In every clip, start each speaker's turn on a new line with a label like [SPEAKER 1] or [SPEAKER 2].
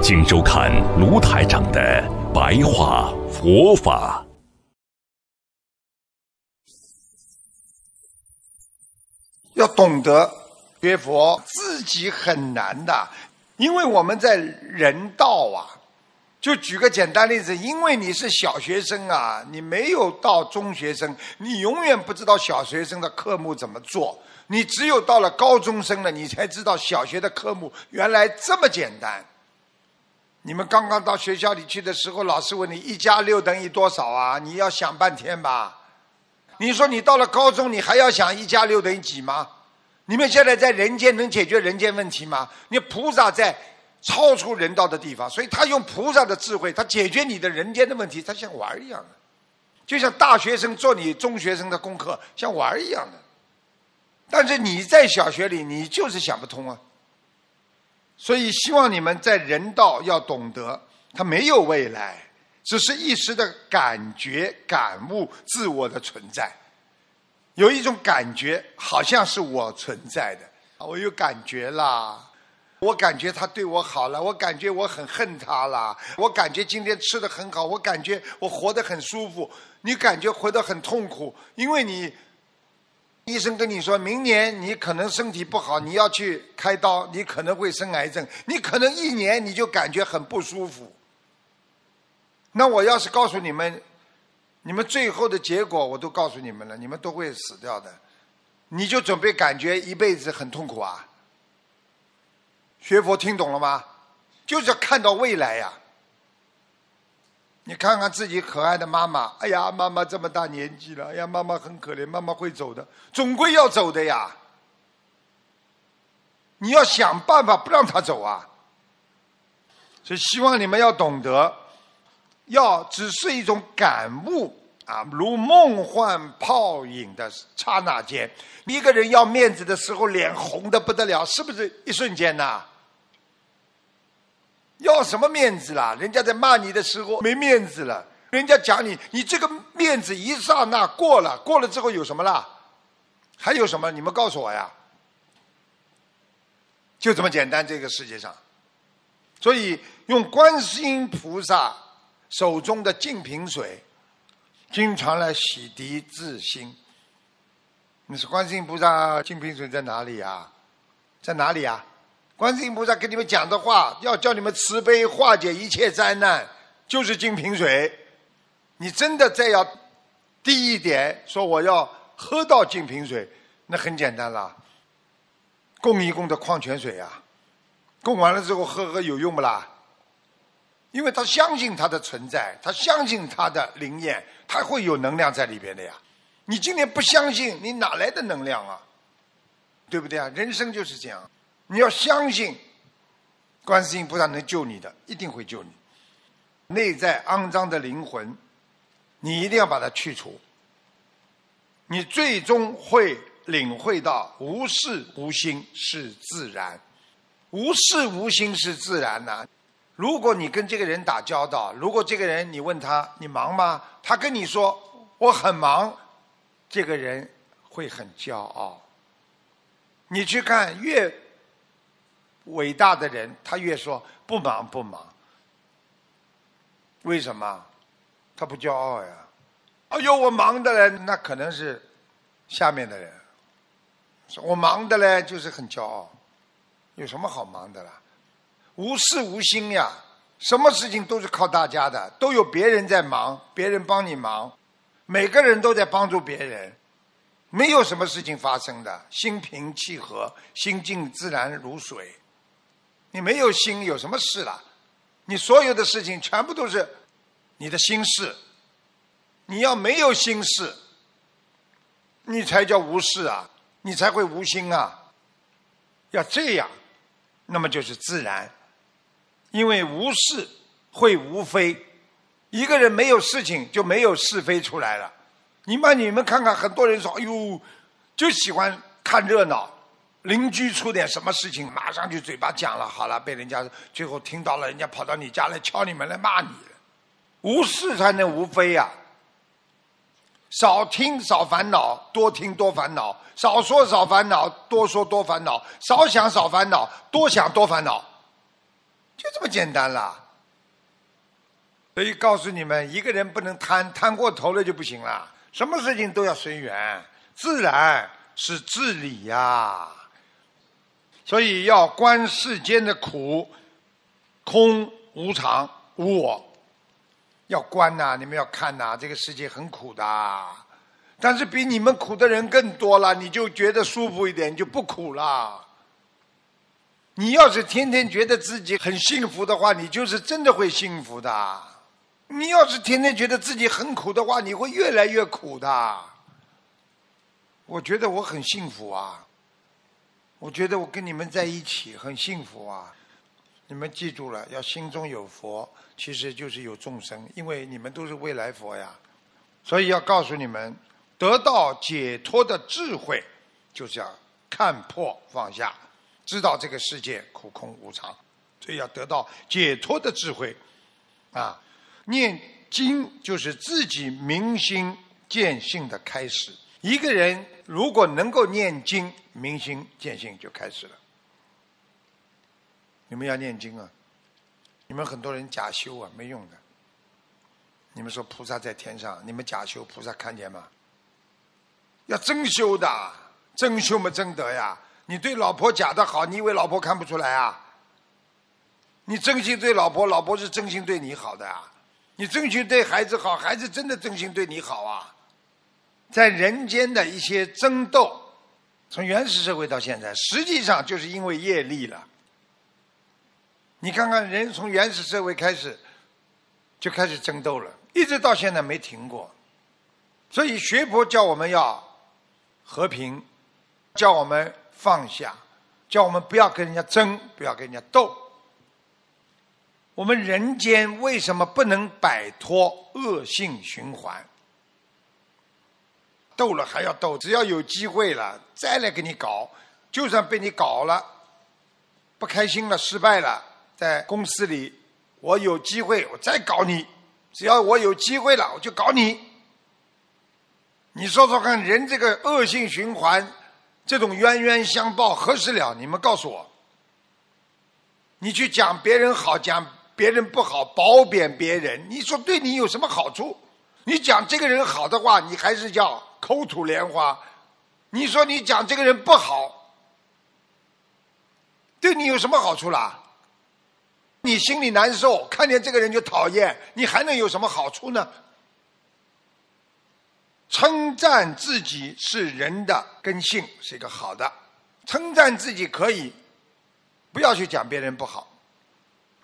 [SPEAKER 1] 请收看卢台长的白话佛法。要懂得学佛，自己很难的，因为我们在人道啊。就举个简单例子，因为你是小学生啊，你没有到中学生，你永远不知道小学生的科目怎么做。你只有到了高中生了，你才知道小学的科目原来这么简单。你们刚刚到学校里去的时候，老师问你一加六等于多少啊？你要想半天吧。你说你到了高中，你还要想一加六等于几吗？你们现在在人间能解决人间问题吗？你菩萨在超出人道的地方，所以他用菩萨的智慧，他解决你的人间的问题，他像玩儿一样的，就像大学生做你中学生的功课，像玩儿一样的。但是你在小学里，你就是想不通啊。所以，希望你们在人道要懂得，它没有未来，只是一时的感觉、感悟自我的存在。有一种感觉，好像是我存在的我有感觉啦，我感觉他对我好了，我感觉我很恨他啦，我感觉今天吃的很好，我感觉我活得很舒服，你感觉活得很痛苦，因为你。医生跟你说明年你可能身体不好，你要去开刀，你可能会生癌症，你可能一年你就感觉很不舒服。那我要是告诉你们，你们最后的结果我都告诉你们了，你们都会死掉的，你就准备感觉一辈子很痛苦啊！学佛听懂了吗？就是要看到未来呀。你看看自己可爱的妈妈，哎呀，妈妈这么大年纪了，哎呀，妈妈很可怜，妈妈会走的，总归要走的呀。你要想办法不让她走啊。所以希望你们要懂得，要只是一种感悟啊，如梦幻泡影的刹那间，一个人要面子的时候，脸红的不得了，是不是一瞬间呐？要什么面子啦？人家在骂你的时候没面子了，人家讲你，你这个面子一刹那过了，过了之后有什么啦？还有什么？你们告诉我呀！就这么简单，这个世界上。所以用观世音菩萨手中的净瓶水，经常来洗涤自心。你说观世音菩萨净瓶水在哪里呀？在哪里啊？观世音菩萨跟你们讲的话，要叫你们慈悲化解一切灾难，就是净瓶水。你真的再要低一点，说我要喝到净瓶水，那很简单啦。供一供的矿泉水啊，供完了之后喝喝有用不啦？因为他相信他的存在，他相信他的灵验，他会有能量在里边的呀。你今天不相信，你哪来的能量啊？对不对啊？人生就是这样。你要相信，观世音菩萨能救你的，一定会救你。内在肮脏的灵魂，你一定要把它去除。你最终会领会到无事无心是自然，无事无心是自然呐。如果你跟这个人打交道，如果这个人你问他你忙吗，他跟你说我很忙，这个人会很骄傲。你去看越。伟大的人，他越说不忙不忙，为什么？他不骄傲呀！哎呦，我忙的嘞，那可能是下面的人。我忙的嘞，就是很骄傲，有什么好忙的啦？无事无心呀，什么事情都是靠大家的，都有别人在忙，别人帮你忙，每个人都在帮助别人，没有什么事情发生的，心平气和，心静自然如水。你没有心，有什么事了？你所有的事情全部都是你的心事。你要没有心事，你才叫无事啊，你才会无心啊。要这样，那么就是自然，因为无事会无非，一个人没有事情，就没有是非出来了。你把你们看看，很多人说，哎呦，就喜欢看热闹。邻居出点什么事情，马上就嘴巴讲了，好了，被人家最后听到了，人家跑到你家来敲你门来骂你，无事才能无非呀。少听少烦恼，多听多烦恼；少说少烦恼，多说多烦恼；少想少烦恼，多想多烦恼，就这么简单了。所以告诉你们，一个人不能贪，贪过头了就不行了。什么事情都要随缘，自然是自理呀。所以要观世间的苦、空、无常、无我，要观呐，你们要看呐，这个世界很苦的。但是比你们苦的人更多了，你就觉得舒服一点，就不苦了。你要是天天觉得自己很幸福的话，你就是真的会幸福的。你要是天天觉得自己很苦的话，你会越来越苦的。我觉得我很幸福啊。我觉得我跟你们在一起很幸福啊！你们记住了，要心中有佛，其实就是有众生，因为你们都是未来佛呀。所以要告诉你们，得到解脱的智慧，就是要看破放下，知道这个世界苦空无常，所以要得到解脱的智慧。啊，念经就是自己明心见性的开始。一个人如果能够念经，明心见性就开始了。你们要念经啊！你们很多人假修啊，没用的。你们说菩萨在天上，你们假修菩萨看见吗？要真修的，真修嘛，真得呀！你对老婆假的好，你以为老婆看不出来啊？你真心对老婆，老婆是真心对你好的啊！你真心对孩子好，孩子真的真心对你好啊！在人间的一些争斗，从原始社会到现在，实际上就是因为业力了。你看看，人从原始社会开始就开始争斗了，一直到现在没停过。所以，学佛叫我们要和平，叫我们放下，叫我们不要跟人家争，不要跟人家斗。我们人间为什么不能摆脱恶性循环？斗了还要斗，只要有机会了再来给你搞。就算被你搞了，不开心了，失败了，在公司里，我有机会我再搞你。只要我有机会了，我就搞你。你说说看，人这个恶性循环，这种冤冤相报何时了？你们告诉我。你去讲别人好，讲别人不好，褒贬别人，你说对你有什么好处？你讲这个人好的话，你还是叫口吐莲花；你说你讲这个人不好，对你有什么好处啦？你心里难受，看见这个人就讨厌，你还能有什么好处呢？称赞自己是人的根性，是一个好的；称赞自己可以，不要去讲别人不好；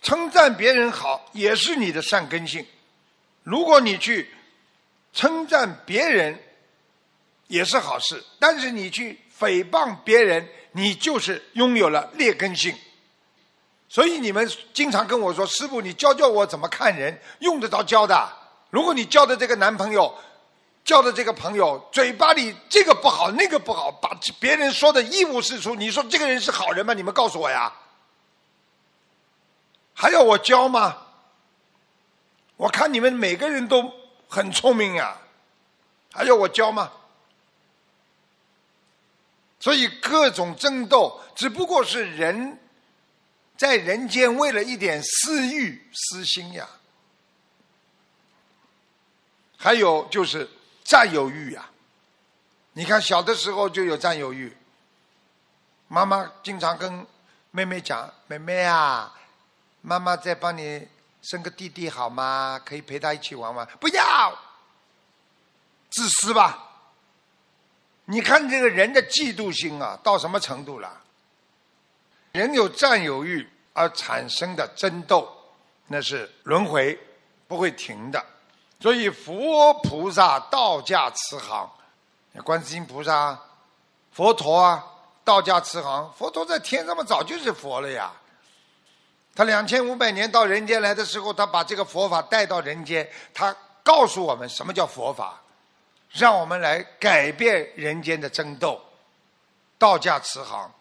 [SPEAKER 1] 称赞别人好也是你的善根性。如果你去。称赞别人也是好事，但是你去诽谤别人，你就是拥有了劣根性。所以你们经常跟我说：“师傅，你教教我怎么看人，用得着教的？”如果你交的这个男朋友，交的这个朋友，嘴巴里这个不好那个不好，把别人说的一无是处，你说这个人是好人吗？你们告诉我呀，还要我教吗？我看你们每个人都。很聪明呀，还要我教吗？所以各种争斗只不过是人，在人间为了一点私欲、私心呀。还有就是占有欲呀。你看小的时候就有占有欲，妈妈经常跟妹妹讲：“妹妹啊，妈妈在帮你。”生个弟弟好吗？可以陪他一起玩玩。不要，自私吧！你看这个人的嫉妒心啊，到什么程度了？人有占有欲而产生的争斗，那是轮回不会停的。所以佛菩萨、道家慈航，观世音菩萨、佛陀啊，道家慈航，佛陀在天上嘛，早就是佛了呀。他两千五百年到人间来的时候，他把这个佛法带到人间，他告诉我们什么叫佛法，让我们来改变人间的争斗。道家慈航，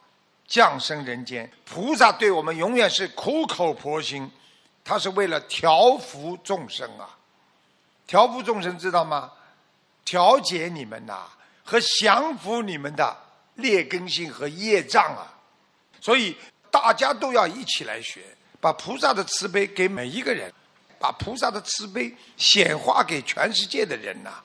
[SPEAKER 1] 降生人间，菩萨对我们永远是苦口婆心，他是为了调伏众生啊，调伏众生知道吗？调节你们呐，和降服你们的劣根性和业障啊，所以大家都要一起来学。把菩萨的慈悲给每一个人，把菩萨的慈悲显化给全世界的人呐。